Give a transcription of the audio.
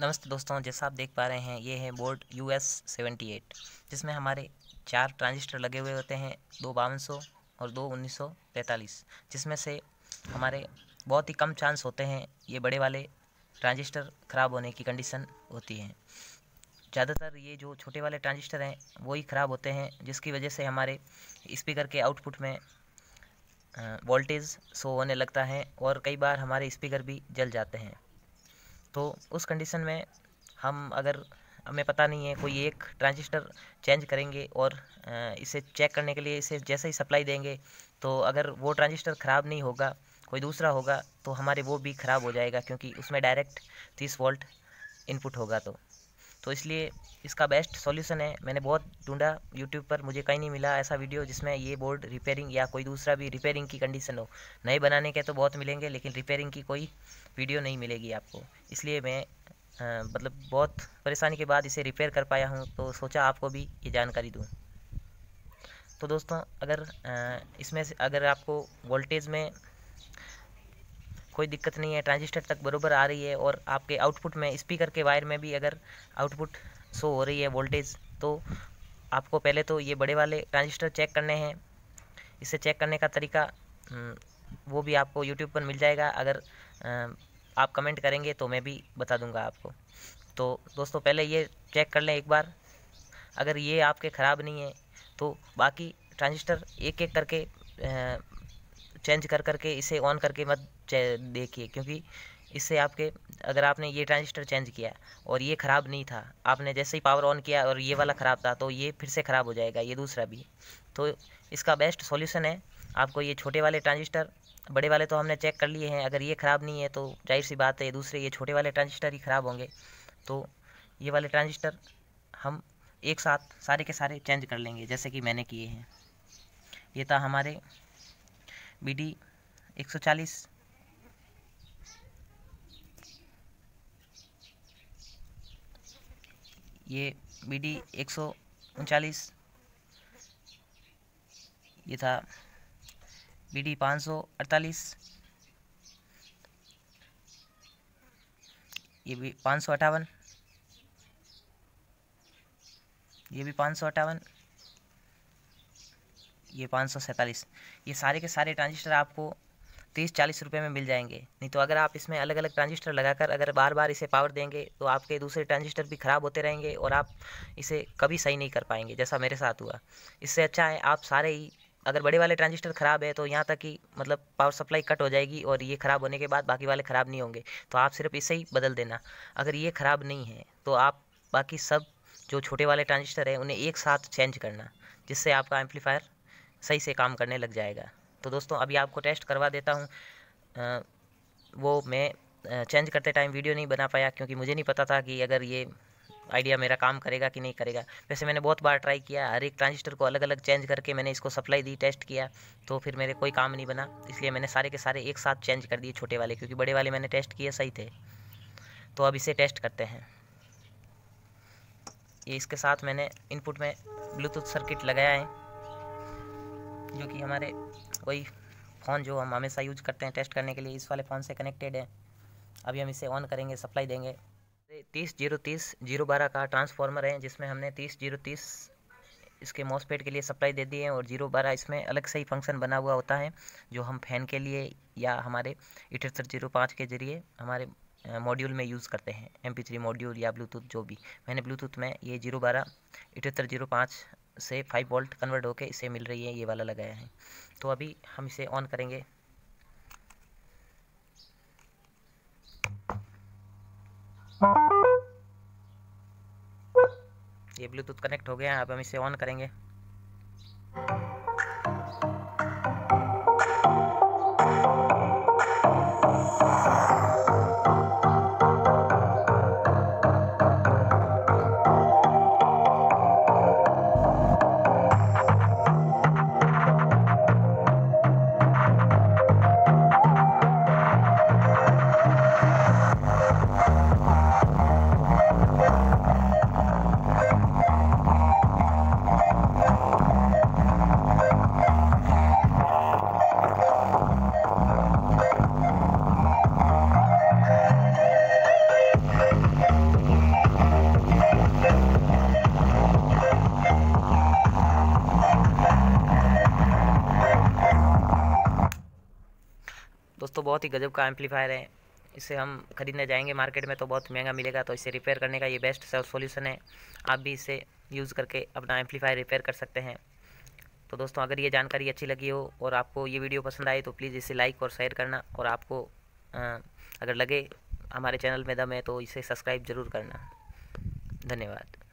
नमस्ते दोस्तों जैसा आप देख पा रहे हैं ये है board U S seventy eight जिसमें हमारे चार ट्रांजिस्टर लगे हुए होते हैं दो बावन सौ और दो उन्नीस सौ पैंतालीस जिसमें से हमारे बहुत ही कम चांस होते हैं ये बड़े वाले ट्रांजिस्टर ख़राब होने की कंडीशन होती है ज़्यादातर ये जो छोटे वाले ट्रांजिस्टर हैं वो ही ख़राब होते हैं जिसकी वजह से हमारे इस्पीकर के आउटपुट में वोल्टेज शो होने लगता है और कई बार हमारे इस्पीकर भी जल जाते हैं तो उस कंडीशन में हम अगर हमें पता नहीं है कोई एक ट्रांजिस्टर चेंज करेंगे और इसे चेक करने के लिए इसे जैसे ही सप्लाई देंगे तो अगर वो ट्रांजिस्टर ख़राब नहीं होगा कोई दूसरा होगा तो हमारे वो भी ख़राब हो जाएगा क्योंकि उसमें डायरेक्ट तीस वोल्ट इनपुट होगा तो तो इसलिए इसका बेस्ट सॉल्यूशन है मैंने बहुत ढूंढा यूट्यूब पर मुझे कहीं नहीं मिला ऐसा वीडियो जिसमें ये बोर्ड रिपेयरिंग या कोई दूसरा भी रिपेयरिंग की कंडीशन हो नए बनाने के तो बहुत मिलेंगे लेकिन रिपेयरिंग की कोई वीडियो नहीं मिलेगी आपको इसलिए मैं मतलब बहुत परेशानी के बाद इसे रिपेयर कर पाया हूँ तो सोचा आपको भी ये जानकारी दूँ तो दोस्तों अगर इसमें से अगर आपको वोल्टेज में कोई दिक्कत नहीं है ट्रांजिस्टर तक बरोबर आ रही है और आपके आउटपुट में स्पीकर के वायर में भी अगर आउटपुट शो हो रही है वोल्टेज तो आपको पहले तो ये बड़े वाले ट्रांजिस्टर चेक करने हैं इसे चेक करने का तरीका हम्म, वो भी आपको यूट्यूब पर मिल जाएगा अगर आप कमेंट करेंगे तो मैं भी बता दूंगा आपको तो दोस्तों पहले ये चेक कर लें एक बार अगर ये आपके ख़राब नहीं है तो बाकी ट्रांजिस्टर एक एक करके चेंज कर करके इसे ऑन करके मत देखिए क्योंकि इससे आपके अगर आपने ये ट्रांजिस्टर चेंज किया और ये ख़राब नहीं था आपने जैसे ही पावर ऑन किया और ये वाला हम्म। ख़राब था तो ये फिर से ख़राब हो जाएगा ये दूसरा भी तो इसका बेस्ट सॉल्यूशन है आपको ये छोटे वाले ट्रांजिस्टर बड़े वाले तो हमने चेक कर लिए हैं अगर ये ख़राब नहीं है तो जाहिर सी बात है दूसरे ये छोटे वाले ट्रांजिस्टर ही ख़राब होंगे तो ये वाले ट्रांजिस्टर हम एक साथ सारे के सारे चेंज कर लेंगे जैसे कि मैंने किए हैं ये था हमारे बी डी एक सौ चालीस ये बी डी एक सौ उनचालीस ये था बी डी पाँच सौ अड़तालीस ये भी पाँच सौ अट्ठावन ये भी पाँच सौ अट्ठावन ये पाँच सौ सैंतालीस ये सारे के सारे ट्रांजिस्टर आपको तीस चालीस रुपये में मिल जाएंगे नहीं तो अगर आप इसमें अलग अलग ट्रांजिस्टर लगाकर अगर बार बार इसे पावर देंगे तो आपके दूसरे ट्रांजिस्टर भी ख़राब होते रहेंगे और आप इसे कभी सही नहीं कर पाएंगे जैसा मेरे साथ हुआ इससे अच्छा है आप सारे ही अगर बड़े वाले ट्रांजिस्टर ख़राब है तो यहाँ तक कि मतलब पावर सप्लाई कट हो जाएगी और ये ख़राब होने के बाद बाकी वाले ख़राब नहीं होंगे तो आप सिर्फ इसे ही बदल देना अगर ये ख़राब नहीं है तो आप बाकी सब जो छोटे वाले ट्रांजिस्टर हैं उन्हें एक साथ चेंज करना जिससे आपका एम्पलीफायर सही से काम करने लग जाएगा तो दोस्तों अभी आपको टेस्ट करवा देता हूँ वो मैं चेंज करते टाइम वीडियो नहीं बना पाया क्योंकि मुझे नहीं पता था कि अगर ये आइडिया मेरा काम करेगा कि नहीं करेगा वैसे मैंने बहुत बार ट्राई किया हर एक ट्रांजिस्टर को अलग अलग चेंज करके मैंने इसको सप्लाई दी टेस्ट किया तो फिर मेरे कोई काम नहीं बना इसलिए मैंने सारे के सारे एक साथ चेंज कर दिए छोटे वाले क्योंकि बड़े वाले मैंने टेस्ट किए सही थे तो अब इसे टेस्ट करते हैं ये इसके साथ मैंने इनपुट में ब्लूटूथ सर्किट लगाया है जो कि हमारे वही फ़ोन जो हम हमेशा यूज करते हैं टेस्ट करने के लिए इस वाले फ़ोन से कनेक्टेड है अभी हम इसे ऑन करेंगे सप्लाई देंगे तीस जीरो तीस जीरो बारह का ट्रांसफार्मर है जिसमें हमने तीस जीरो तीस इसके मॉसपेड के लिए सप्लाई दे दी है और जीरो बारह इसमें अलग से ही फंक्शन बना हुआ होता है जो हम फैन के लिए या हमारे इठहत्तर जीरो पाँच के जरिए हमारे मॉड्यूल में यूज़ करते हैं एम पी थ्री मॉड्यूल या ब्लूटूथ जो भी मैंने ब्लूटूथ में ये जीरो बारह इटहत्तर जीरो पाँच से फाइव वोल्ट कन्वर्ट होकर इसे मिल रही है ये वाला लगाया है तो अभी हम इसे ऑन करेंगे ये ब्लूटूथ कनेक्ट हो गया अब हम इसे ऑन करेंगे तो बहुत ही गजब का एम्पलीफायर है इसे हम खरीदने जाएंगे मार्केट में तो बहुत महंगा मिलेगा तो इसे रिपेयर करने का ये बेस्ट सोल्यूशन है आप भी इसे यूज़ करके अपना एम्पलीफायर रिपेयर कर सकते हैं तो दोस्तों अगर ये जानकारी अच्छी लगी हो और आपको ये वीडियो पसंद आए तो प्लीज़ इसे लाइक और शेयर करना और आपको अगर लगे हमारे चैनल में दम है तो इसे सब्सक्राइब ज़रूर करना धन्यवाद